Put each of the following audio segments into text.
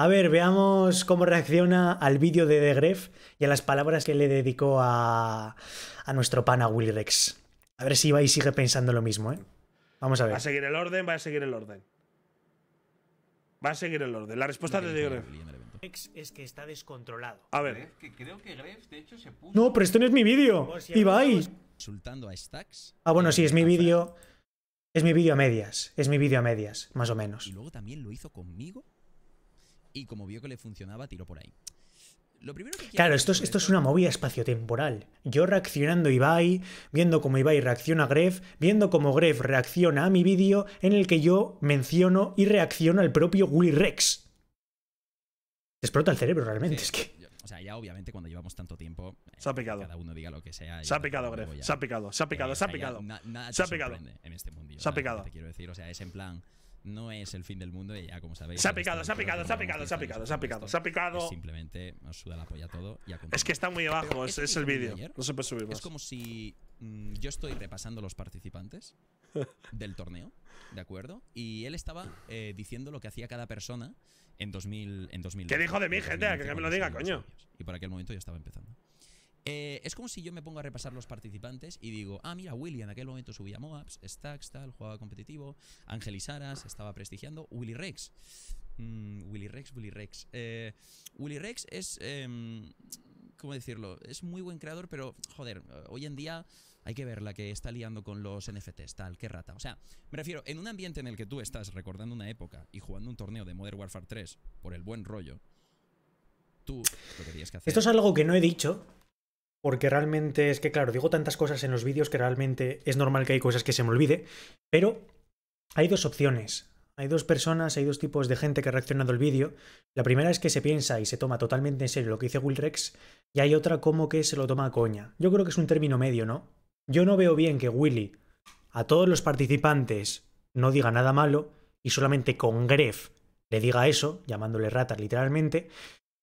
A ver, veamos cómo reacciona al vídeo de The Gref y a las palabras que le dedicó a, nuestro pana Willy Rex. A ver si Ibai sigue pensando lo mismo, ¿eh? Vamos a ver. Va a seguir el orden, va a seguir el orden. Va a seguir el orden. La respuesta de The Gref. Es que está descontrolado. A ver. No, pero esto no es mi vídeo. Ibai. Ah, bueno, sí, es mi vídeo. Es mi vídeo a medias. Es mi vídeo a medias, más o menos. Y luego también lo hizo conmigo y como vio que le funcionaba, tiró por ahí. claro, esto es, esto es una movida espaciotemporal. Yo reaccionando Ibai, viendo cómo Ibai reacciona a Gref, viendo cómo Gref reacciona a mi vídeo en el que yo menciono y reacciono al propio Willy Rex. explota el cerebro realmente, es que... o sea, ya obviamente cuando llevamos tanto tiempo... Eh, se ha picado lo que Se ha picado Gref. Se ha picado se ha eh, picado, se ha picado este se ha picado En este Se ha quiero decir, es plan... No es el fin del mundo y ya, como sabéis. Se ha picado, se ha picado, se ha picado, se ha picado, se ha picado, se ha picado. Simplemente os suda la polla todo y Es que está muy abajo, es, este el vídeo. No se puede subir más. Es como si mm, yo estoy repasando los participantes del torneo, ¿de acuerdo? Y él estaba eh, diciendo lo que hacía cada persona en 2000. En 2000 ¿Qué dijo de mí, gente? Que me lo diga, coño. Y por aquel momento yo estaba empezando. Eh, es como si yo me pongo a repasar los participantes y digo, ah, mira, Willy en aquel momento subía Moabs, Stacks, tal, jugaba competitivo, Ángel y estaba prestigiando, Willy Rex. Mm, Willy Rex, Willy Rex. Eh, Willy Rex es, em, ¿cómo decirlo? Es muy buen creador, pero, joder, eh, hoy en día hay que ver la que está liando con los NFTs, tal, qué rata. O sea, me refiero, en un ambiente en el que tú estás recordando una época y jugando un torneo de Modern Warfare 3 por el buen rollo, tú lo que que hacer... Esto es algo que no he dicho, porque realmente es que, claro, digo tantas cosas en los vídeos que realmente es normal que hay cosas que se me olvide, pero hay dos opciones. Hay dos personas, hay dos tipos de gente que ha reaccionado al vídeo. La primera es que se piensa y se toma totalmente en serio lo que dice Willrex. y hay otra como que se lo toma a coña. Yo creo que es un término medio, ¿no? Yo no veo bien que Willy a todos los participantes no diga nada malo y solamente con Gref le diga eso, llamándole rata literalmente,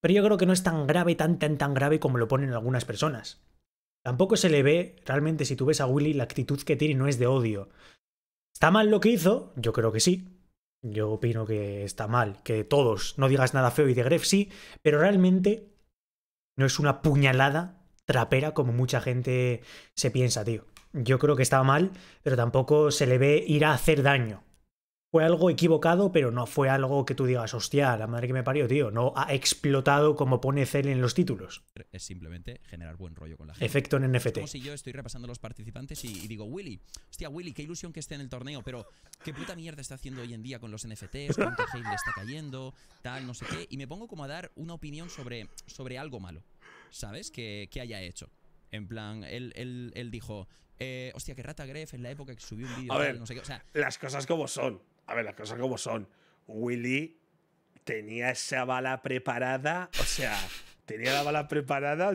pero yo creo que no es tan grave, tan, tan, tan grave como lo ponen algunas personas. Tampoco se le ve, realmente si tú ves a Willy, la actitud que tiene no es de odio. ¿Está mal lo que hizo? Yo creo que sí. Yo opino que está mal, que todos, no digas nada feo y de Gref sí, pero realmente no es una puñalada trapera como mucha gente se piensa, tío. Yo creo que estaba mal, pero tampoco se le ve ir a hacer daño fue algo equivocado, pero no fue algo que tú digas, hostia, la madre que me parió, tío. No ha explotado como pone Cell en los títulos. Es simplemente generar buen rollo con la gente. Efecto en NFT. como si yo estoy repasando los participantes y, digo, Willy, hostia, Willy, qué ilusión que esté en el torneo, pero qué puta mierda está haciendo hoy en día con los NFTs, cuánto hate le está cayendo, tal, no sé qué. Y me pongo como a dar una opinión sobre, sobre algo malo, ¿sabes? Que, haya hecho. En plan, él, dijo, eh, hostia, que Rata Gref en la época que subió un vídeo, no sé qué. las cosas como son a ver, las cosas como son. Willy tenía esa bala preparada, o sea, tenía la bala preparada.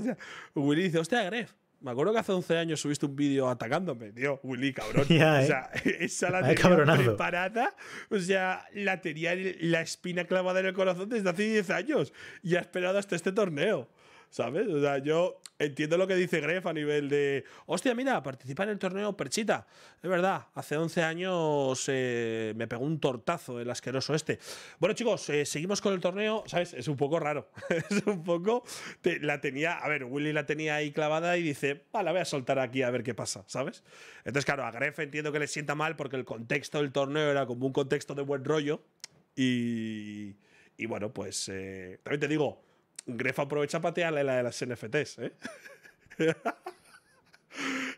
Willy dice, hostia, Gref, me acuerdo que hace 11 años subiste un vídeo atacándome, tío. Willy, cabrón. O eh. sea, esa la preparada. O sea, la tenía la espina clavada en el corazón desde hace 10 años. Y ha esperado hasta este torneo. ¿Sabes? O sea, yo entiendo lo que dice Gref a nivel de. Hostia, mira, participa en el torneo Perchita. Es verdad, hace 11 años eh, me pegó un tortazo el asqueroso este. Bueno, chicos, eh, seguimos con el torneo. ¿Sabes? Es un poco raro. es un poco. la tenía. A ver, Willy la tenía ahí clavada y dice, vale, la voy a soltar aquí a ver qué pasa, ¿sabes? Entonces, claro, a Gref entiendo que le sienta mal porque el contexto del torneo era como un contexto de buen rollo. Y. Y bueno, pues. Eh, también te digo Gref aprovecha para la de las NFTs, ¿eh?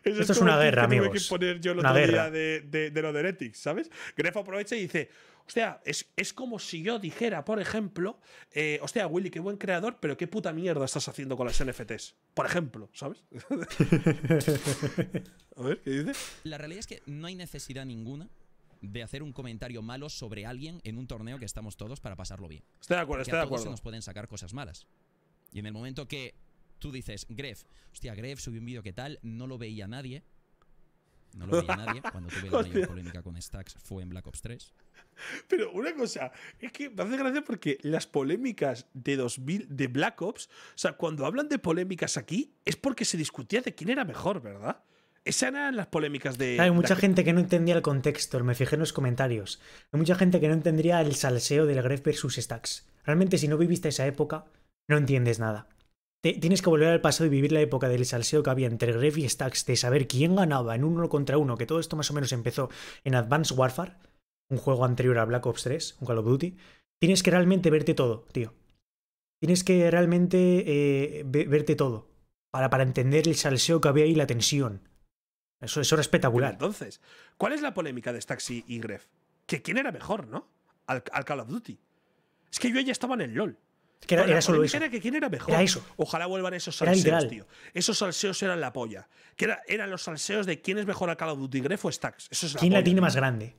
Esto es, una guerra, amigos. Tuve que poner yo el día de, lo de ¿sabes? Gref aprovecha y dice, hostia, es, es como si yo dijera, por ejemplo, eh, hostia, Willy, qué buen creador, pero qué puta mierda estás haciendo con las NFTs. Por ejemplo, ¿sabes? A ver, ¿qué dice? La realidad es que no hay necesidad ninguna de hacer un comentario malo sobre alguien en un torneo que estamos todos para pasarlo bien. Estoy de acuerdo, estoy de acuerdo. se nos pueden sacar cosas malas. Y en el momento que tú dices, Gref, hostia, Gref, subí un vídeo que tal, no lo veía nadie. No lo veía nadie. Cuando tuve la mayor polémica con Stacks fue en Black Ops 3. Pero una cosa, es que me hace gracia porque las polémicas de 2000, de Black Ops, o sea, cuando hablan de polémicas aquí, es porque se discutía de quién era mejor, ¿verdad? Esas eran las polémicas de. Hay mucha gente que no entendía el contexto, me fijé en los comentarios. Hay mucha gente que no entendría el salseo del Gref versus Stacks. Realmente, si no viviste esa época, no entiendes nada. tienes que volver al pasado y vivir la época del salseo que había entre Gref y Stacks, de saber quién ganaba en uno contra uno, que todo esto más o menos empezó en Advanced Warfare, un juego anterior a Black Ops 3, un Call of Duty. Tienes que realmente verte todo, tío. Tienes que realmente eh, verte todo para, para entender el salseo que había y la tensión. Eso, era espectacular. entonces, ¿cuál es la polémica de Stax y Gref? Que quién era mejor, ¿no? Al, Call of Duty. Es que yo ya estaba en el LOL. que era, eso. que quién era mejor. eso. Ojalá vuelvan esos salseos, tío. Esos salseos eran la polla. Que eran los salseos de quién es mejor al Call of Duty, Gref o Stax. es ¿Quién la tiene más grande?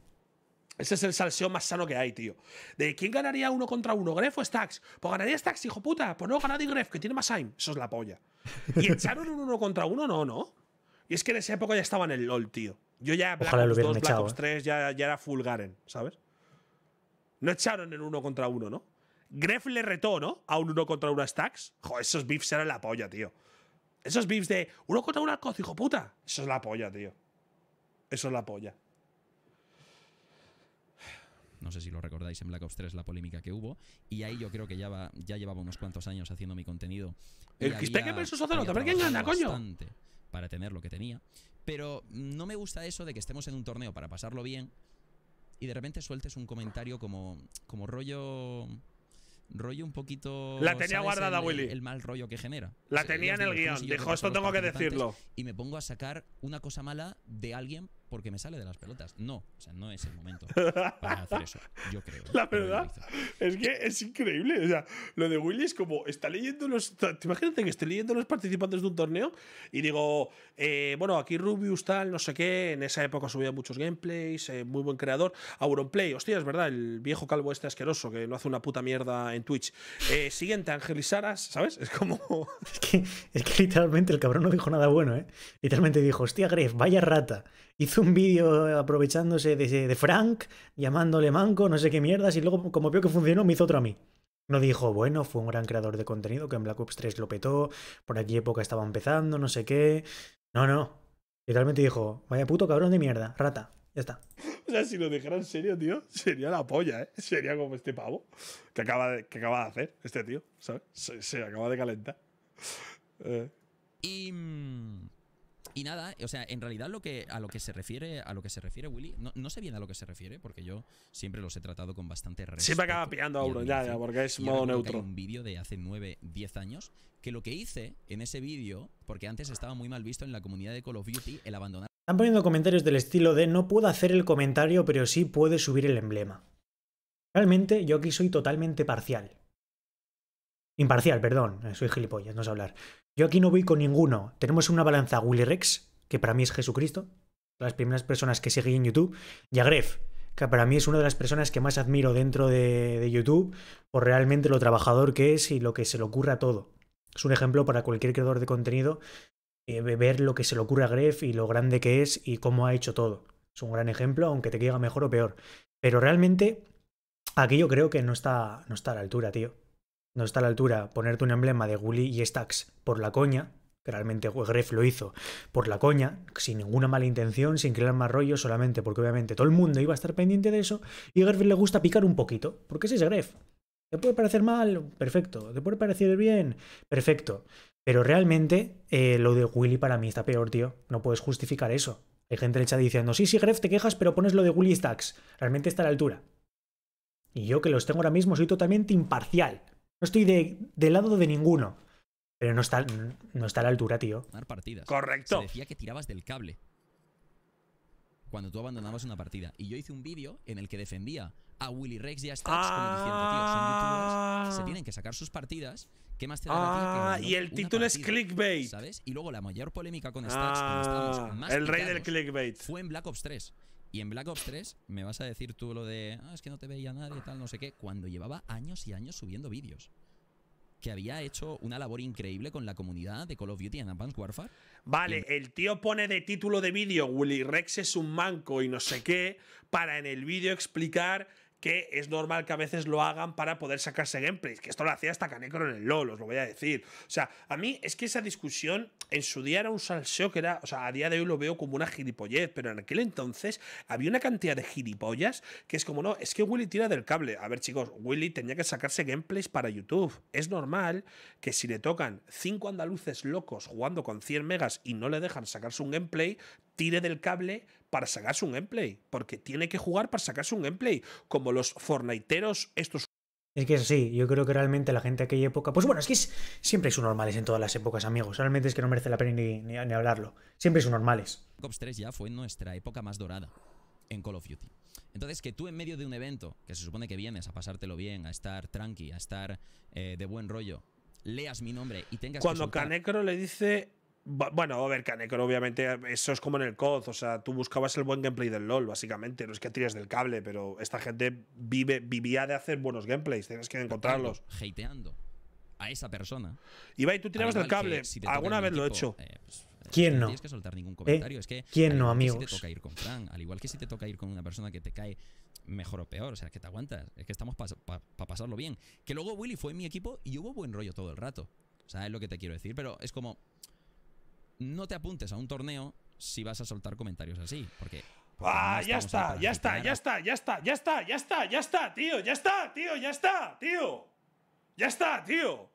Ese es el salseo más sano que hay, tío. ¿De quién ganaría uno contra uno, Gref o Stax? Pues ganaría Stax, hijo puta. Pues no, ganaría Gref, que tiene más aim. Eso es la polla. Y echaron un uno contra uno, no, no. Y es que en esa época ya estaba en el LOL, tío. Yo ya Black Ojalá 2, Black Ops 3, ¿eh? ya, era full Garen, ¿sabes? No echaron en uno contra uno, ¿no? Greff le retó, ¿no? A un uno contra uno Stacks. Joder, esos beefs eran la polla, tío. Esos beefs de uno contra una al coz, hijo puta. Eso es la polla, tío. Eso es la polla. No sé si lo recordáis en Black Ops 3 la polémica que hubo. Y ahí yo creo que ya, ya llevaba unos cuantos años haciendo mi contenido. El Kistecken versus ¿A ver que anda, coño para tener lo que tenía. Pero no me gusta eso de que estemos en un torneo para pasarlo bien y de repente sueltes un comentario como, como rollo... Rollo un poquito... La tenía guardada, Willy. El, mal rollo que genera. La tenía en el guión. Dijo, esto tengo que decirlo. Y me pongo a sacar una cosa mala de alguien porque me sale de las pelotas. No, o sea, no es el momento para hacer eso, yo creo. La verdad es que es increíble. O sea, lo de Willy es como, está leyendo los. imagínate que esté leyendo los participantes de un torneo y digo, eh, bueno, aquí Rubius tal, no sé qué, en esa época subía muchos gameplays, eh, muy buen creador. Auronplay, hostia, es verdad, el viejo calvo este asqueroso que no hace una puta mierda en Twitch. Eh, siguiente, Ángel y Saras, ¿sabes? Es como. Es que, es que literalmente el cabrón no dijo nada bueno, ¿eh? Literalmente dijo, hostia, Gref, vaya rata. Hizo un vídeo aprovechándose de, Frank, llamándole manco, no sé qué mierdas, y luego, como vio que funcionó, me hizo otro a mí. No dijo, bueno, fue un gran creador de contenido, que en Black Ops 3 lo petó, por aquí época estaba empezando, no sé qué. No, no. Literalmente dijo, vaya puto cabrón de mierda, rata. Ya está. O sea, si lo dijera en serio, tío, sería la polla, ¿eh? Sería como este pavo que acaba de, que acaba de hacer, este tío, ¿sabes? Se, acaba de calentar. Eh. Y mm, y nada, o sea, en realidad lo que, a lo que se refiere, a lo que se refiere Willy, no, no sé bien a lo que se refiere, porque yo siempre los he tratado con bastante respeto. Siempre acaba pillando a uno, ya, ya, porque es modo neutro. un vídeo de hace 9, 10 años, que lo que hice en ese vídeo, porque antes estaba muy mal visto en la comunidad de Call of Duty, el abandonar. Están poniendo comentarios del estilo de no puedo hacer el comentario, pero sí puede subir el emblema. Realmente yo aquí soy totalmente parcial. Imparcial, perdón. Eh, soy gilipollas, no sé hablar. Yo aquí no voy con ninguno. Tenemos una balanza Willy Rex, que para mí es Jesucristo. Las primeras personas que seguí en YouTube. Y a Gref, que para mí es una de las personas que más admiro dentro de, YouTube por realmente lo trabajador que es y lo que se le ocurre a todo. Es un ejemplo para cualquier creador de contenido eh, ver lo que se le ocurre a Gref y lo grande que es y cómo ha hecho todo. Es un gran ejemplo, aunque te quiera mejor o peor. Pero realmente aquí yo creo que no está, no está a la altura, tío no está a la altura ponerte un emblema de Gully y Stacks por la coña, que realmente Greff lo hizo por la coña, sin ninguna mala intención, sin crear más rollo, solamente porque obviamente todo el mundo iba a estar pendiente de eso, y a le gusta picar un poquito, porque ese es Greff. Te puede parecer mal, perfecto. Te puede parecer bien, perfecto. Pero realmente eh, lo de Willy para mí está peor, tío. No puedes justificar eso. Hay gente en diciendo, sí, sí, Gref, te quejas, pero pones lo de Willy Stacks. Realmente está a la altura. Y yo que los tengo ahora mismo soy totalmente imparcial. No estoy de, lado de ninguno. Pero no está, no está a la altura, tío. Correcto. Se decía que tirabas del cable cuando tú abandonabas una partida. Y yo hice un vídeo en el que defendía a Willy Rex y a Stax como diciendo, tío, son ah. se tienen que sacar sus partidas. ¿Qué más te da ah, y el título es clickbait. ¿Sabes? Y luego la mayor polémica con Stax ah, el rey del clickbait, fue en Black Ops 3. Y en Black Ops 3 me vas a decir tú lo de, ah, es que no te veía nadie, tal, no sé qué, cuando llevaba años y años subiendo vídeos. Que había hecho una labor increíble con la comunidad de Call of Duty en Advanced Warfare. Vale, el tío pone de título de vídeo Willy Rex es un manco y no sé qué, para en el vídeo explicar que es normal que a veces lo hagan para poder sacarse gameplays, que esto lo hacía hasta Canecro en el LoL, os lo voy a decir. O sea, a mí es que esa discusión en su día era un salseo que era, o sea, a día de hoy lo veo como una gilipollez, pero en aquel entonces había una cantidad de gilipollas que es como, no, es que Willy tira del cable. A ver, chicos, Willy tenía que sacarse gameplays para YouTube. Es normal que si le tocan cinco andaluces locos jugando con 100 megas y no le dejan sacarse un gameplay, tire del cable para sacarse un gameplay, porque tiene que jugar para sacarse un gameplay, como los fornaiteros estos es que es así, yo creo que realmente la gente de aquella época. Pues bueno, es que siempre son normales en todas las épocas, amigos. Realmente es que no merece la pena ni, ni, hablarlo. Siempre son normales. Cops 3 ya fue nuestra época más dorada en Call of Duty. Entonces, que tú en medio de un evento, que se supone que vienes a pasártelo bien, a estar tranqui, a estar eh, de buen rollo, leas mi nombre y tengas Cuando Canecro le dice bueno, a ver, Canekor, obviamente, eso es como en el COD, o sea, tú buscabas el buen gameplay del LOL, básicamente, no es que tires del cable, pero esta gente vive, vivía de hacer buenos gameplays, tienes que encontrarlos. Hateando a esa persona. y tú tirabas del cable, alguna vez lo he hecho. Eh, pues, eh, ¿Quién no? No tienes que soltar ningún comentario. Eh, es ¿Quién no, amigos? te toca ir con al igual que si te toca ir con una persona que te cae mejor o peor, o sea, que te aguantas. Es que estamos para pasarlo bien. Que luego Willy fue en mi equipo y hubo buen rollo todo el rato. O sea, es lo que te quiero decir, pero es como no te apuntes a un torneo si vas a soltar comentarios así, porque... ah, ya, está, ya está, ya está, ya está, ya está, ya está, ya está, tío, ya está, tío, ya está, tío. Ya está, tío.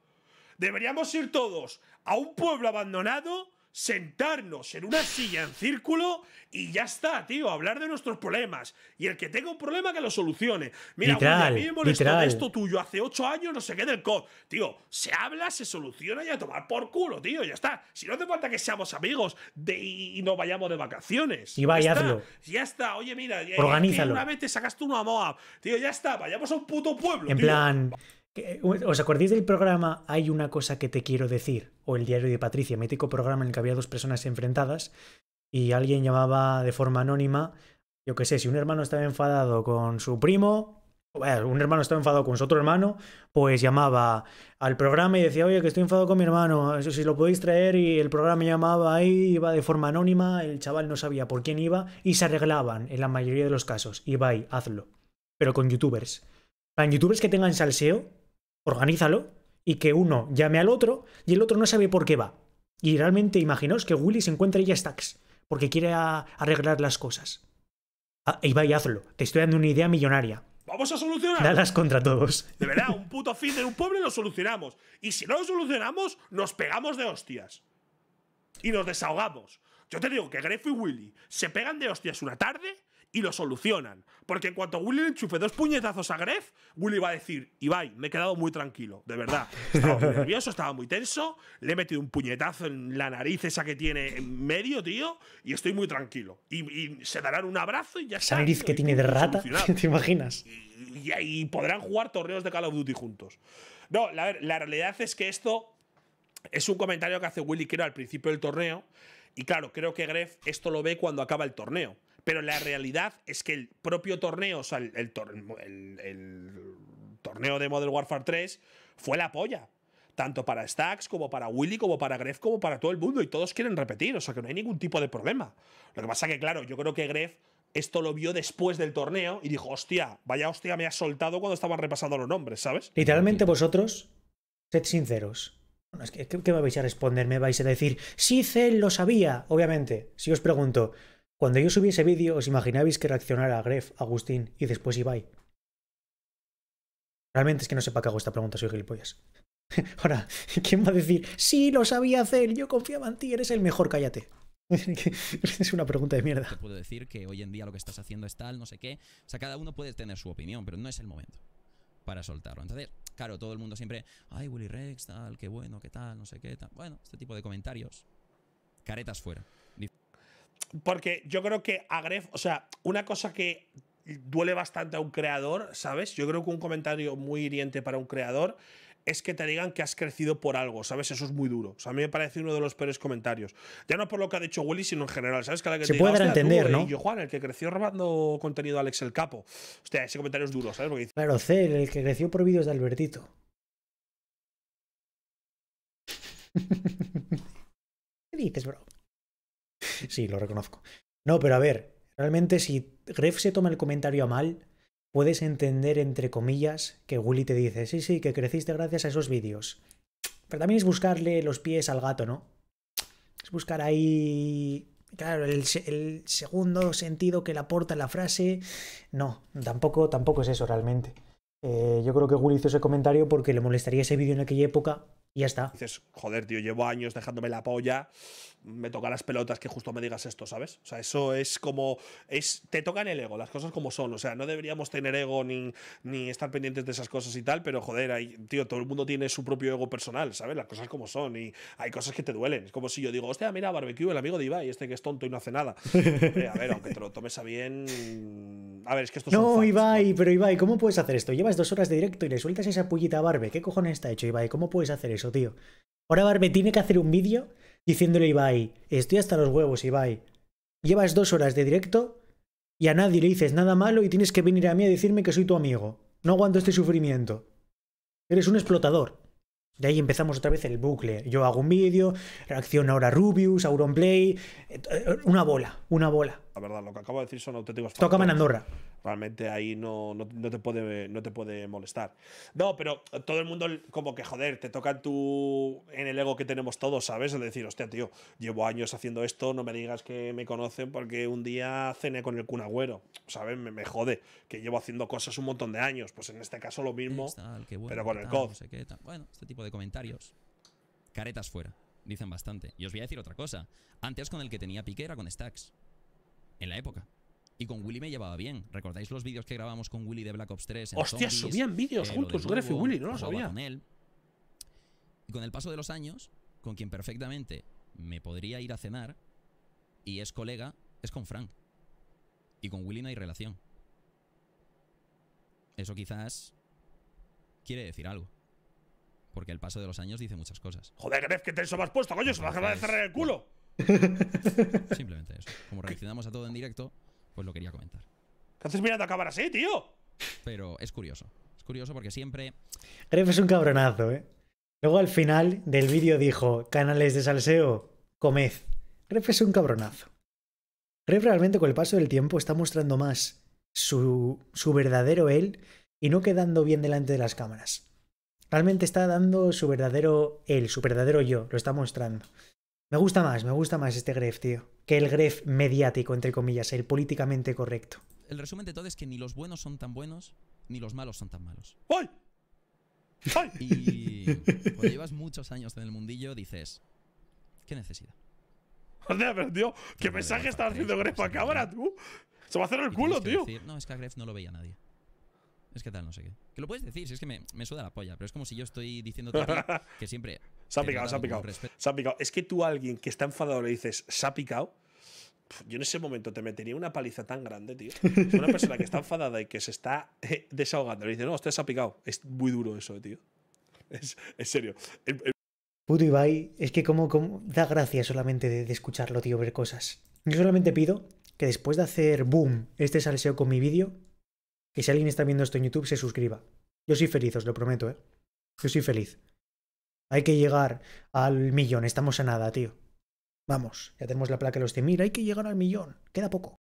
Deberíamos ir todos a un pueblo abandonado sentarnos en una silla en círculo y ya está, tío, hablar de nuestros problemas. Y el que tenga un problema que lo solucione. Mira, literal, a mí me molestó esto tuyo hace ocho años, no sé qué del COD. Tío, se habla, se soluciona y a tomar por culo, tío, ya está. Si no hace falta que seamos amigos y, no vayamos de vacaciones. Y Ya está, oye, mira, eh, Organízalo. una vez te sacaste una MOAB, tío, ya está, vayamos a un puto pueblo. En plan. Eh, ¿Os acordáis del programa Hay una cosa que te quiero decir? O el diario de Patricia, mítico programa en el que había dos personas enfrentadas y alguien llamaba de forma anónima, yo qué sé, si un hermano estaba enfadado con su primo, eh, un hermano estaba enfadado con su otro hermano, pues llamaba al programa y decía, oye, que estoy enfadado con mi hermano, si lo podéis traer y el programa llamaba ahí, iba de forma anónima, el chaval no sabía por quién iba y se arreglaban en la mayoría de los casos. Iba ahí, hazlo. Pero con youtubers. Para youtubers que tengan salseo, organízalo y que uno llame al otro y el otro no sabe por qué va. Y realmente imaginaos que Willy se encuentra ya Stacks porque quiere arreglar las cosas. Ah, y hazlo. Te estoy dando una idea millonaria. Vamos a solucionar. Dalas contra todos. De verdad, un puto fin de un pueblo lo solucionamos. Y si no lo solucionamos, nos pegamos de hostias. Y nos desahogamos. Yo te digo que Gref y Willy se pegan de hostias una tarde y lo solucionan. Porque en cuanto Willy le enchufe dos puñetazos a Gref, Willy va a decir, y Ibai, me he quedado muy tranquilo, de verdad. Estaba muy nervioso, estaba muy tenso, le he metido un puñetazo en la nariz esa que tiene en medio, tío, y estoy muy tranquilo. Y, se darán un abrazo y ya está. nariz que tiene de rata, ¿te imaginas? Y, y, podrán jugar torneos de Call of Duty juntos. No, la, realidad es que esto es un comentario que hace Willy creo al principio del torneo. Y claro, creo que Gref esto lo ve cuando acaba el torneo. Pero la realidad es que el propio torneo, o sea, el, torneo de Modern Warfare 3 fue la polla. Tanto para Stacks, como para Willy, como para Gref, como para todo el mundo. Y todos quieren repetir, o sea que no hay ningún tipo de problema. Lo que pasa que, claro, yo creo que Gref esto lo vio después del torneo y dijo, hostia, vaya hostia, me ha soltado cuando estaban repasando los nombres, ¿sabes? Literalmente vosotros, sed sinceros. es que, ¿qué, me vais a responder? Me vais a decir, sí, Cel lo sabía. Obviamente, si os pregunto, cuando yo subí ese vídeo, ¿os imaginabais que reaccionara Gref, Agustín y después Ibai? Realmente es que no sé para qué hago esta pregunta, soy gilipollas. Ahora, ¿quién va a decir, sí, lo sabía hacer, yo confiaba en ti, eres el mejor, cállate? es una pregunta de mierda. puedo decir que hoy en día lo que estás haciendo es tal, no sé qué. O sea, cada uno puede tener su opinión, pero no es el momento para soltarlo. Entonces, claro, todo el mundo siempre, ay, Willy Rex, tal, qué bueno, qué tal, no sé qué, tal. Bueno, este tipo de comentarios, caretas fuera. Porque yo creo que Agref, o sea, una cosa que duele bastante a un creador, ¿sabes? Yo creo que un comentario muy hiriente para un creador es que te digan que has crecido por algo, ¿sabes? Eso es muy duro. O sea, a mí me parece uno de los peores comentarios. Ya no por lo que ha dicho Willy, sino en general, ¿sabes? Que Se puede entender, ¿no? Juan, el que creció robando contenido a Alex el Capo. Hostia, ese comentario es duro, ¿sabes? Claro, Cel, el que creció por vídeos de Albertito. ¿Qué dices, bro? sí, lo reconozco. No, pero a ver, realmente si Gref se toma el comentario a mal, puedes entender, entre comillas, que Willy te dice, sí, sí, que creciste gracias a esos vídeos. Pero también es buscarle los pies al gato, ¿no? Es buscar ahí, claro, el, segundo sentido que le aporta la frase. No, tampoco, tampoco es eso realmente. Eh, yo creo que Willy hizo ese comentario porque le molestaría ese vídeo en aquella época y ya está. Dices, joder, tío, llevo años dejándome la polla, me toca las pelotas que justo me digas esto, ¿sabes? O sea, eso es como. Es, te tocan el ego, las cosas como son. O sea, no deberíamos tener ego ni, ni estar pendientes de esas cosas y tal, pero joder, tío, todo el mundo tiene su propio ego personal, ¿sabes? Las cosas como son y hay cosas que te duelen. Es como si yo digo, hostia, mira, barbecue, el amigo de Ibai, este que es tonto y no hace nada. a ver, aunque te lo tomes a bien. A ver, es que esto No, Ibai, pero Ibai, ¿cómo puedes hacer esto? Llevas dos horas de directo y le sueltas esa pullita a Barbe. ¿Qué cojones está hecho, Ibai? ¿Cómo puedes hacer esto? tío. Ahora Barbe tiene que hacer un vídeo diciéndole a Ibai, estoy hasta los huevos, Ibai. Llevas dos horas de directo y a nadie le dices nada malo y tienes que venir a mí a decirme que soy tu amigo. No aguanto este sufrimiento. Eres un explotador. De ahí empezamos otra vez el bucle. Yo hago un vídeo, reacciona ahora Rubius, Auronplay. Eh, eh, una bola, una bola. La verdad, lo que acabo de decir son auténticos. Tocaban Andorra. Realmente ahí no, te puede, no te puede molestar. No, pero todo el mundo, como que joder, te toca en, en el ego que tenemos todos, ¿sabes? es decir, hostia, tío, llevo años haciendo esto, no me digas que me conocen porque un día cené con el cunagüero, ¿sabes? Me, me, jode, que llevo haciendo cosas un montón de años. Pues en este caso lo mismo, pero con el tal, bueno, este tipo de comentarios. Caretas fuera, dicen bastante. Y os voy a decir otra cosa. Antes con el que tenía pique era con Stacks. En la época. Y con Willy me llevaba bien. ¿Recordáis los vídeos que grabamos con Willy de Black Ops 3? En Hostia, subían vídeos eh, juntos, Gref y Willy, no lo sabía. Con él. Y con el paso de los años, con quien perfectamente me podría ir a cenar y es colega, es con Frank. Y con Willy no hay relación. Eso quizás quiere decir algo. Porque el paso de los años dice muchas cosas. Joder, Gref, que te eso has puesto, coño, se va a cerrar el culo. Simplemente eso. Como reaccionamos a todo en directo, pues lo quería comentar. ¿Qué haces mirando a cámara así, tío? Pero es curioso. Es curioso porque siempre. Ref es un cabronazo, ¿eh? Luego al final del vídeo dijo: canales de salseo, comed. Ref es un cabronazo. Ref realmente con el paso del tiempo está mostrando más su, su verdadero él y no quedando bien delante de las cámaras. Realmente está dando su verdadero él, su verdadero yo, lo está mostrando. Me gusta más, me gusta más este gref, tío. Que el greff mediático, entre comillas, el políticamente correcto. El resumen de todo es que ni los buenos son tan buenos, ni los malos son tan malos. ¡Ay! ¡Ay! Y cuando llevas muchos años en el mundillo, dices, ¿qué necesidad? Joder, pero tío, ¿qué mensaje está haciendo Gref a cámara, tú? Se va a hacer el culo, tío. no, es que a Gref no lo veía nadie es que tal, no sé qué. Que lo puedes decir, si es que me, me suda la polla, pero es como si yo estoy diciendo que siempre. se ha picado, se ha picado. Se ha picado. Es que tú a alguien que está enfadado le dices, se ha picado. Yo en ese momento te metería una paliza tan grande, tío. Es una persona que está enfadada y que se está eh, desahogando le dice, no, usted se ha picado. Es muy duro eso, tío. Es, en serio. El, es que como, como da gracia solamente de, de, escucharlo, tío, ver cosas. Yo solamente pido que después de hacer boom este salseo con mi vídeo, que si alguien está viendo esto en YouTube, se suscriba. Yo soy feliz, os lo prometo, ¿eh? Yo soy feliz. Hay que llegar al millón, estamos a nada, tío. Vamos, ya tenemos la placa de los 100.000, hay que llegar al millón, queda poco.